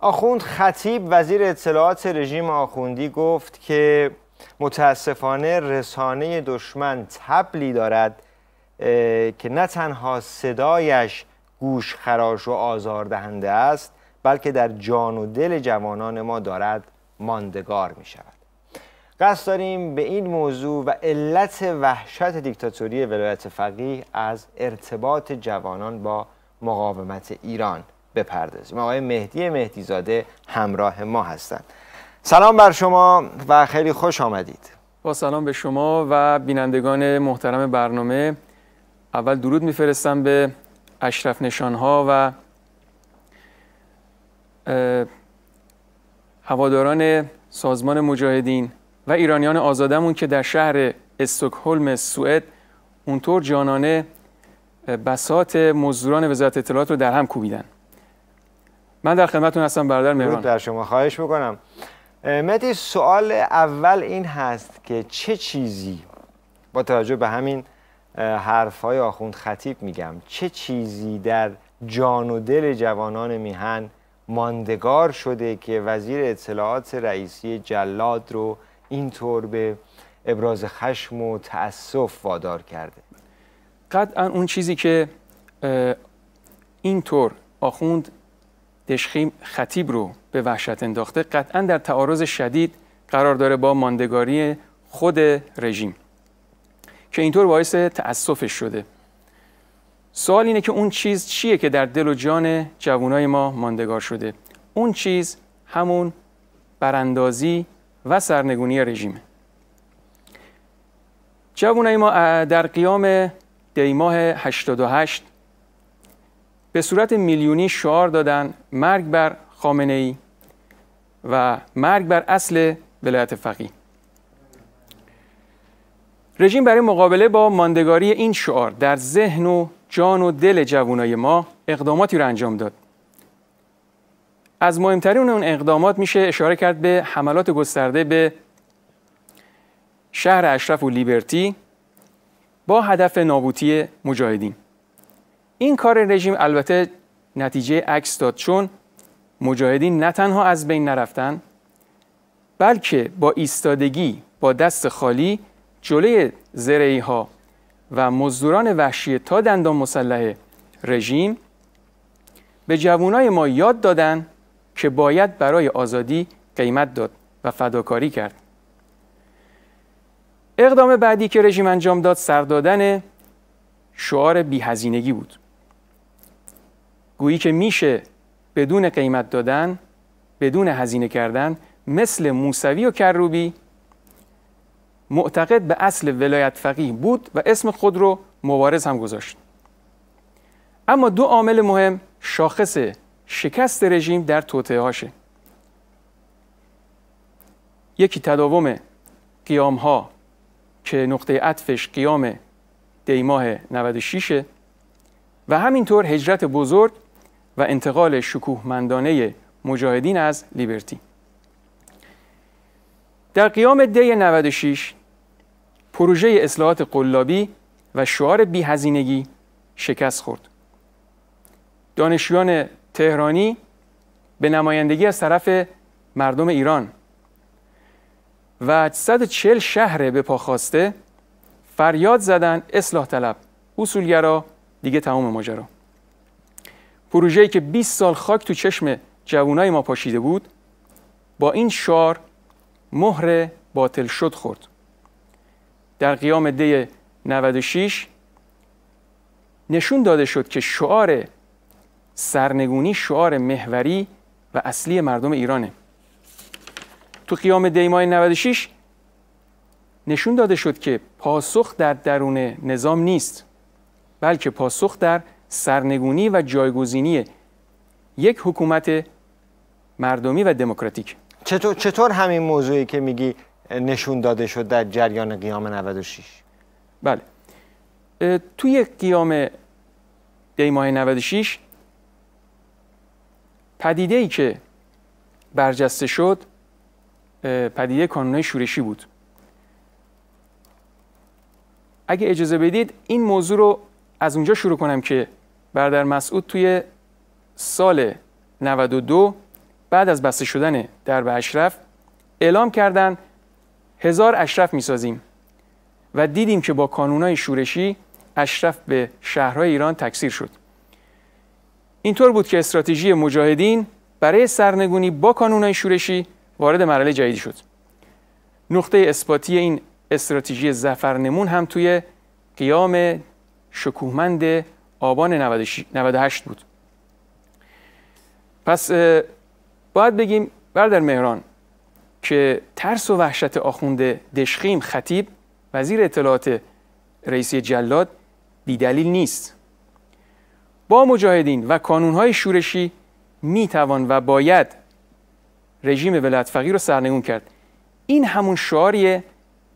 آخوند خطیب وزیر اطلاعات رژیم آخوندی گفت که متاسفانه رسانه دشمن تبلی دارد که نه تنها صدایش گوش خراش و آزاردهنده است بلکه در جان و دل جوانان ما دارد ماندگار می شود قصد داریم به این موضوع و علت وحشت دیکتاتوری ولایت فقیه از ارتباط جوانان با مقاومت ایران بپردازیم آقای مهدی مهدیزاده همراه ما هستند سلام بر شما و خیلی خوش آمدید با سلام به شما و بینندگان محترم برنامه اول درود میفرستم به اشرف نشانها و هواداران سازمان مجاهدین و ایرانیان آزادمون که در شهر استکهلم سوئد اونطور جانانه بسات مزدوران وزارت اطلاعات رو در هم کوبیدن من در خدمتتون هستم برادر مهران در شما خواهش میکنم مدی سوال اول این هست که چه چیزی با توجه به همین حرف های آخوند خطیب میگم چه چیزی در جان و دل جوانان میهن ماندگار شده که وزیر اطلاعات رئیسی جلاد رو اینطور به ابراز خشم و تأسف وادار کرده قطعا اون چیزی که اینطور آخوند دشخیم خطیب رو به وحشت انداخته قطعا در تعارض شدید قرار داره با ماندگاری خود رژیم که اینطور باعث تأسفش شده سوال اینه که اون چیز چیه که در دل و جان جوانای ما ماندگار شده اون چیز همون براندازی و سرنگونی رژیمه جوانای ما در قیام دیماه 88 به صورت میلیونی شعار دادن مرگ بر خامنه ای و مرگ بر اصل ولایت فقیه رژیم برای مقابله با ماندگاری این شعار در ذهن و جان و دل جوانای ما اقداماتی را انجام داد از مهمترین اون اقدامات میشه اشاره کرد به حملات گسترده به شهر اشرف و لیبرتی با هدف نابوتی مجاهدین این کار رژیم البته نتیجه عکس داد چون مجاهدین نه تنها از بین نرفتن بلکه با ایستادگی با دست خالی جلوی زرعی ها و مزدوران وحشی تا دندان مسلح رژیم به جوانای ما یاد دادن که باید برای آزادی قیمت داد و فداکاری کرد اقدام بعدی که رژیم انجام داد سر دادن شعار بیهزینگی بود گویی که میشه بدون قیمت دادن بدون هزینه کردن مثل موسوی و کروبی معتقد به اصل ولایت فقیه بود و اسم خود رو مبارز هم گذاشت اما دو عامل مهم شاخص شکست رژیم در توطعه هاشه یکی تداوم قیام ها که نقطه عطفش قیام دیماه 96 و همینطور هجرت بزرگ و انتقال مندانه مجاهدین از لیبرتی در قیام دی 96 پروژه اصلاحات قلابی و شعار بیهزینگی شکست خورد. دانشجویان تهرانی به نمایندگی از طرف مردم ایران و 140 شهر به پاخواسته فریاد زدن اصلاح طلب اصولگرا دیگه تمام ماجرا پروژه‌ای که 20 سال خاک تو چشم جوانای ما پاشیده بود با این شعار مهر باطل شد خورد در قیام دی 96 نشون داده شد که شعار سرنگونی شعار محوری و اصلی مردم ایرانه تو قیام ماه 96 نشون داده شد که پاسخ در درون نظام نیست بلکه پاسخ در سرنگونی و جایگزینی یک حکومت مردمی و دموکراتیک چطور چطور همین موضوعی که میگی نشون داده شد در جریان قیام 96 بله توی قیام دی ماه 96 پدیده ای که برجسته شد پدیده کانونهای شورشی بود اگه اجازه بدید این موضوع رو از اونجا شروع کنم که برادر مسعود توی سال 92 بعد از بسته شدن درب اشرف اعلام کردند هزار اشرف میسازیم و دیدیم که با کانونای شورشی اشرف به شهرهای ایران تکثیر شد اینطور بود که استراتژی مجاهدین برای سرنگونی با کانونای شورشی وارد مرحله جدیدی شد نقطه اثباتی این استراتژی زفرنمون هم توی قیام شکوهمند آبان 98 بود پس باید بگیم بردر مهران که ترس و وحشت آخوند دشخیم خطیب وزیر اطلاعات رئیسی جلاد بیدلیل نیست با مجاهدین و کانونهای شورشی میتوان و باید رژیم ولایت فقیر رو سرنگون کرد این همون شعاریه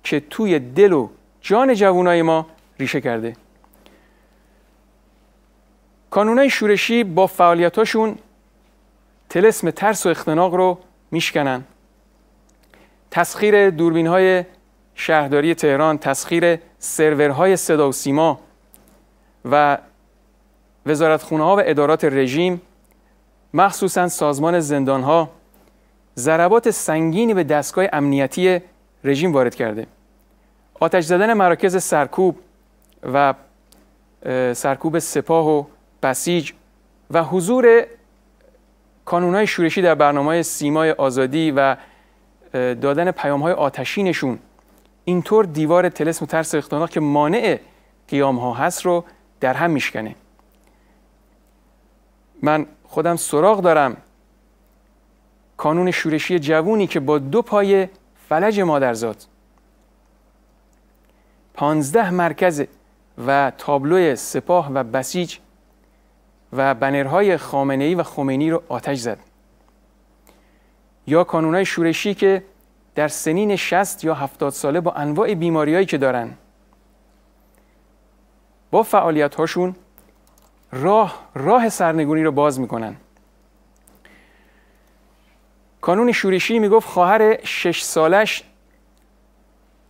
که توی دل و جان جوانای ما ریشه کرده کانونای شورشی با فعالیتاشون تلسم ترس و اختناق رو میشکنن تسخیر دوربین های شهرداری تهران تسخیر سرورهای صدا و سیما و وزارتخونه ها و ادارات رژیم مخصوصا سازمان زندان ها ضربات سنگینی به دستگاه امنیتی رژیم وارد کرده آتش زدن مراکز سرکوب و سرکوب سپاه و بسیج و حضور کانونهای شورشی در برنامه سیمای آزادی و دادن پیام های آتشینشون اینطور دیوار تلسم و ترس که مانع قیام ها هست رو در هم میشکنه من خودم سراغ دارم کانون شورشی جوونی که با دو پای فلج مادرزاد پانزده مرکز و تابلو سپاه و بسیج و بنرهای ای و خمینی رو آتش زد یا کانونهای شورشی که در سنین شست یا هفتاد ساله با انواع بیماریایی که دارن با فعالیت هاشون راه راه سرنگونی رو باز میکنن کانون شورشی میگفت خواهر شش سالش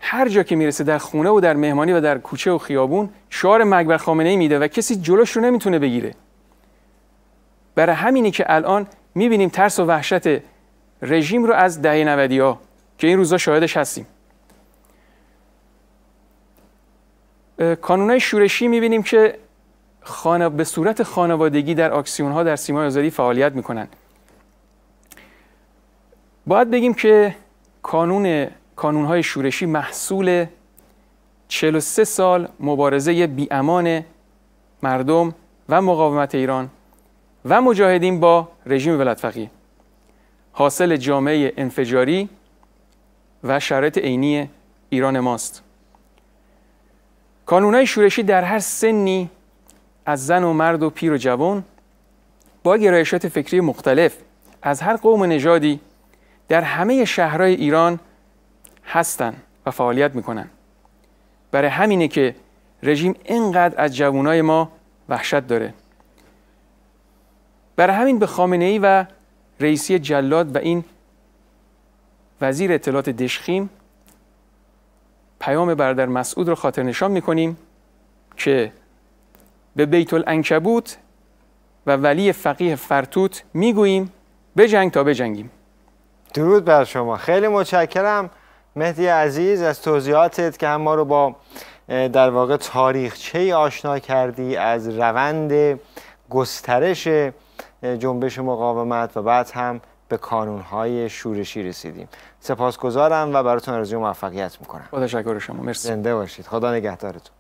هر جا که میرسه در خونه و در مهمانی و در کوچه و خیابون شعار مرگ بر خامنه ای میده و کسی جلوش رو نمیتونه بگیره برای همینی که الان میبینیم ترس و وحشت رژیم رو از دهه 90 ها که این روزا شاهدش هستیم کانونای شورشی میبینیم که خانه به صورت خانوادگی در آکسیون ها در سیمای آزادی فعالیت میکنن باید بگیم که کانون کانون های شورشی محصول 43 سال مبارزه بیامان مردم و مقاومت ایران و مجاهدین با رژیم ولایت فقیه حاصل جامعه انفجاری و شرایط عینی ایران ماست کانونای شورشی در هر سنی از زن و مرد و پیر و جوان با گرایشات فکری مختلف از هر قوم نژادی در همه شهرهای ایران هستند و فعالیت میکنن برای همینه که رژیم اینقدر از جوانای ما وحشت داره برای همین به خامنه ای و رئیسی جلاد و این وزیر اطلاعات دشخیم پیام برادر مسعود رو خاطر نشان میکنیم که به بیت الانکبوت و ولی فقیه فرتوت میگوییم بجنگ تا بجنگیم درود بر شما خیلی متشکرم مهدی عزیز از توضیحاتت که هم ما رو با در واقع چه آشنا کردی از روند گسترش جنبش مقاومت و بعد هم به کانونهای شورشی رسیدیم سپاسگزارم و براتون آرزوی موفقیت میکنم با تشکر شما مرسی زنده باشید خدا نگهدارتون